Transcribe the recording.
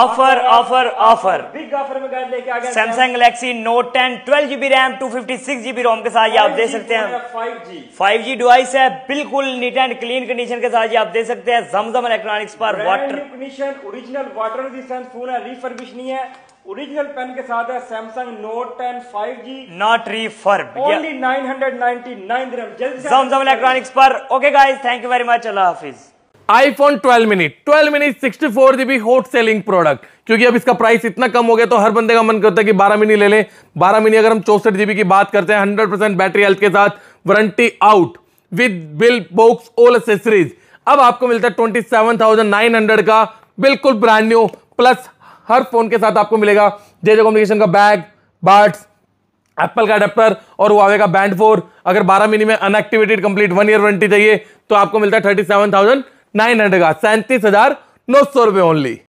offer offer offer big offer में guys लेके आ गए Samsung Galaxy Note 10 12 GB RAM 256 GB ROM के साथ ये आप देख सकते हैं 5G 5G डिवाइस है बिल्कुल नीट एंड क्लीन कंडीशन के साथ ये आप देख सकते हैं जमजम इलेक्ट्रॉनिक्स पर water condition original water resistance full है रिफर्बिश नहीं है ओरिजिनल पेन के साथ है Samsung Note ten five G not refurb only nine hundred ninety nine Zamzam electronics पर okay guys thank you very much अल्लाह हाफिज iPhone 12 mini 12 mini 64 four GB hot selling product क्योंकि अब इसका प्राइस इतना कम हो गया तो हर बंदे का मन करता है कि 12 मिनी ले लें 12 मिनी अगर हम चौसठ जीबी की बात करते हैं 100 परसेंट बैटरी हेल्थ के साथ warranty out with bill box all accessories अब आपको मिलता है twenty seven thousand nine hundred का बिल्कुल ब्रांड न्यू प्लस हर फोन के साथ आपको मिलेगा जे कम्युनिकेशन का बैग बर्ड्स एप्पल का अडेप्टर और हुआवे का बैंड फोर अगर 12 मिनी में unactivated complete one year warranty चाहिए तो आपको मिलता है thirty seven thousand nine hundred का सैंतीस हजार नौ सौ रुपये ओनली